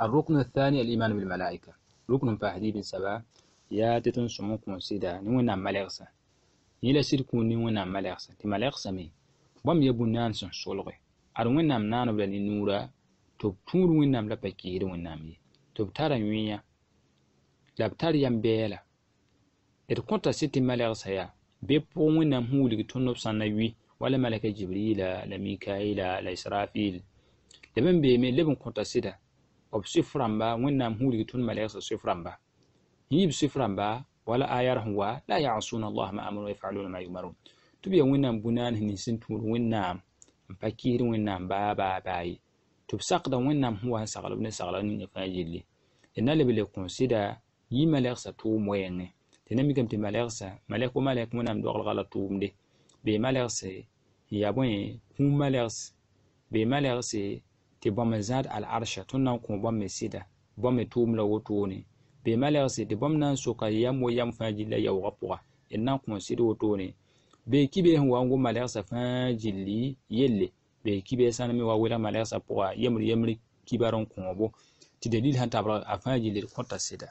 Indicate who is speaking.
Speaker 1: الركن الثاني الإيمان بالملائكة ركن فاهدي بن سبا يا تتن سموك سيدا نونا ملاغسا يلا سيركو نونا ملاغسا تي ملاغسا مي بام يبون نانسن سولغي أرون نام نانو بلا نورا توب تور وين نام لبا كير وين نامي توب تارا يويا لاب تار يام إر كنتا سيتي ملاغسا يا بيبو وين نام كتون نبسان نيوي ولا ملاك جبريلا لميكايلا لإسرافيل لبن بيمي لبن كنتا سيتي of sɩf rãmba wẽnnaam hũurg tʋnd malɛgs sɩf rãmba yĩib sɩf rãmba wala aya sẽn wa allah ma amara wa yafaluna ma yumarun tɩ b ya wẽnnaam bũnaan sẽn nins n tũud wẽnnaam n pa kiisd wẽnnaam baa baa baa ye tɩ b sakda wẽnnaam sẽn wa n saglb ne sagla ninga fãa The d na leb le kõsɩda yi malɛgsa tʋʋm wɛɛngẽ tɩ namikame tɩ malɛgsa malɛk wa malɛk wẽnnaam doglga la tʋʋmde bee malɛgs n ya bõe hũum malɛgs bee malɛgs tɩ bõmb zãad al-arsha tõnd na n kõ bõmb me sɩda bõmb me tʋʋm la wotone bɩ malɛgse tɩ bɔm na n soka yam wo yam fãa gilla yaoogã pʋga d na n kõ sɩd wotone bee kibee sẽn wa n gom malgsa fãa gilli yelle bee kibee sãn me wa welg malɛgsa pʋga yemr-yemr kibar n kõobo tɩ dalil sãn tabrg a fãa gilli d kõta sɩda